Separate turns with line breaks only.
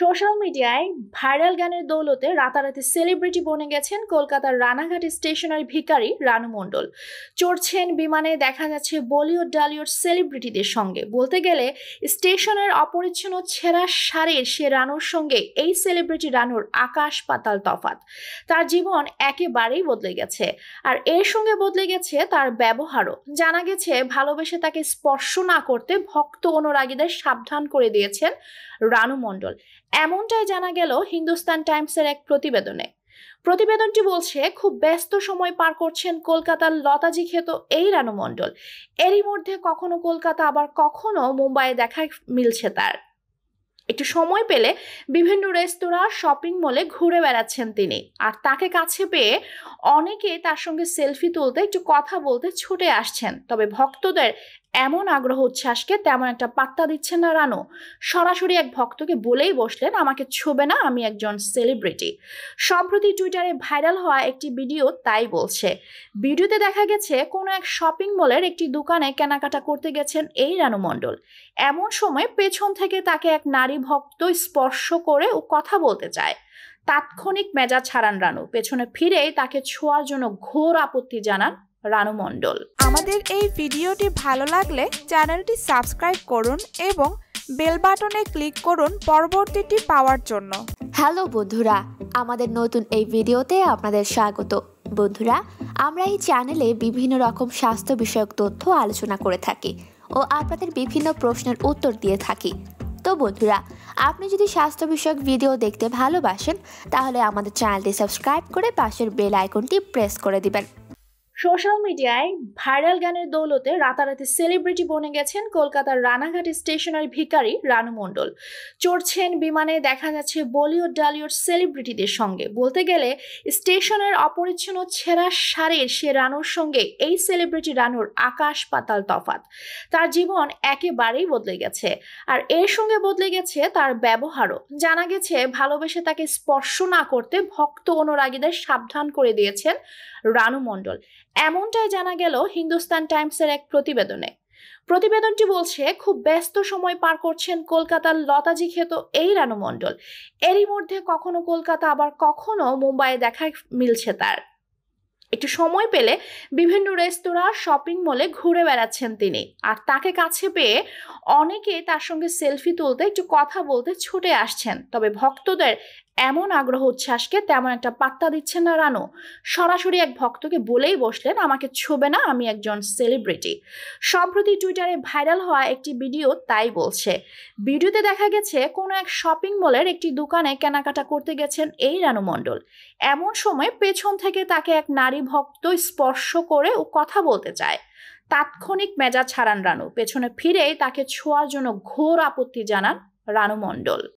social মিডিয়ায় viral গানের দৌলতে রাতারাতি সেলিব্রিটি বনে গেছেন কলকাতার রানাঘাট স্টেশনের ভিকারি রানু মণ্ডল চড়ছেন বিমানে দেখা যাচ্ছে বলিউড ডালিউড সেলিব্রিটিদের সঙ্গে বলতে গেলে স্টেশনের অপরিচ্ছন্ন ছেঁড়া শাড়ির সে রানুর সঙ্গে এই সেলিব্রিটি রানুর আকাশ পাতাল তফাত তার জীবন একেবারেই বদলে গেছে আর এর সঙ্গে বদলে গেছে তার ব্যবহারও জানা গেছে ভালোবেসে তাকে স্পর্শ না করতে ভক্ত অনুরাগীদের সাবধান করে দিয়েছেন রানু মণ্ডল এমনটাই জানা গেল হিন্দুস্তান টাইমসের এক প্রতিবেদনে প্রতিবেদনটি বলছে খুব ব্যস্ত সময় পার করছেন কলকাতার লতাজি খেত এই রানু মণ্ডল এরই মধ্যে কখনো কলকাতা আবার কখনো মুম্বাইয়ে দেখা মিলছে তার একটু সময় পেলে বিভিন্ন রেস্তোরাঁ শপিং মলে ঘুরে বেড়াচ্ছেন তিনি আর তাকে কাছে পেয়ে অনেকে তার সঙ্গে সেলফি তুলতে একটু কথা বলতে ছুটে আসছেন তবে ভক্তদের এমন আগ্রহ উচ্ছ্বাসকে তেমন একটা পাত্তা দিচ্ছেন না রানু সরাসরি এক ভক্তকে বলেই বসলেন আমাকে ছোবে না আমি একজন সেলিব্রিটি সম্প্রতি টুইটারে ভাইরাল হওয়া একটি ভিডিও তাই বলছে ভিডিওতে দেখা গেছে কোনো এক শপিং মলের একটি দোকানে কেনাকাটা করতে গেছেন এই রানু মণ্ডল এমন সময় পেছন থেকে তাকে এক নারী ভক্ত স্পর্শ করে ও কথা বলতে চায় তাৎক্ষণিক মেজাজ ছাড়ান রানু পেছনে ফিরে তাকে ছোঁয়ার জন্য ঘোর আপত্তি জানান রানু মণ্ডল আমাদের এই ভিডিওটি ভালো লাগলে চ্যানেলটি সাবস্ক্রাইব করুন এবং বেল বাটনে ক্লিক করুন পরবর্তীটি পাওয়ার জন্য
হ্যালো বন্ধুরা আমাদের নতুন এই ভিডিওতে আপনাদের স্বাগত বন্ধুরা আমরা এই চ্যানেলে বিভিন্ন রকম স্বাস্থ্য বিষয়ক তথ্য আলোচনা করে থাকি ও আপনাদের বিভিন্ন প্রশ্নের উত্তর দিয়ে থাকি তো বন্ধুরা আপনি যদি স্বাস্থ্য বিষয়ক ভিডিও দেখতে ভালোবাসেন তাহলে আমাদের চ্যানেলটি সাবস্ক্রাইব করে পাশের বেল আইকনটি প্রেস করে দিবেন সোশ্যাল
মিডিয়ায় ভাইরাল গানের দৌলতে রাতারাতি সেলিব্রিটি বনে গেছেন কলকাতার রানাঘাট স্টেশনারি ভিকারি রানু মণ্ডল চড়ছেন বিমানে দেখা যাচ্ছে বলিউড ডালিউড সেলিব্রিটিদের সঙ্গে বলতে গেলে স্টেশনের অপরিচ্ছন্ন ছেঁড়া শাড়ির সে রানুর সঙ্গে এই সেলিব্রিটি রানুর আকাশ পাতাল তফাত তার জীবন একেবারেই বদলে গেছে আর এর সঙ্গে বদলে গেছে তার ব্যবহারও জানা গেছে ভালোবেসে তাকে স্পর্শ না করতে ভক্ত অনুরাগীদের সাবধান করে দিয়েছেন রানু মণ্ডল এমনটাই জানা গেল হিন্দুস্তান টাইমসের এক প্রতিবেদনে প্রতিবেদনটি বলছে খুব ব্যস্ত সময় পার করছেন কলকাতার লতাজি খেত এই রানু মণ্ডল এরই মধ্যে কখনো কলকাতা আবার কখনো মুম্বাইয়ে দেখা মিলছে তার একটু সময় পেলে বিভিন্ন রেস্তোরাঁ শপিং মলে ঘুরে বেড়াচ্ছেন তিনি আর তাকে কাছে পেয়ে অনেকে তার সঙ্গে সেলফি তুলতে একটু কথা বলতে ছুটে আসছেন তবে ভক্তদের এমন আগ্রহ উচ্ছ্বাসকে তেমন একটা পাত্তা দিচ্ছেন না রানু সরাসরি এক ভক্তকে বলেই বসলেন আমাকে ছোবে না আমি একজন সেলিব্রিটি সম্প্রতি টুইটারে ভাইরাল হওয়া একটি ভিডিও তাই বলছে ভিডিওতে দেখা গেছে কোনো এক শপিং মলের একটি দোকানে কেনাকাটা করতে গেছেন এই রানু মণ্ডল এমন সময় পেছন থেকে তাকে এক নারী ভক্ত স্পর্শ করে ও কথা বলতে চায় তাৎক্ষণিক মেজাজ ছাড়ান রানু পেছনে ফিরেই তাকে ছোঁয়ার জন্য ঘোর আপত্তি জানান রানু মণ্ডল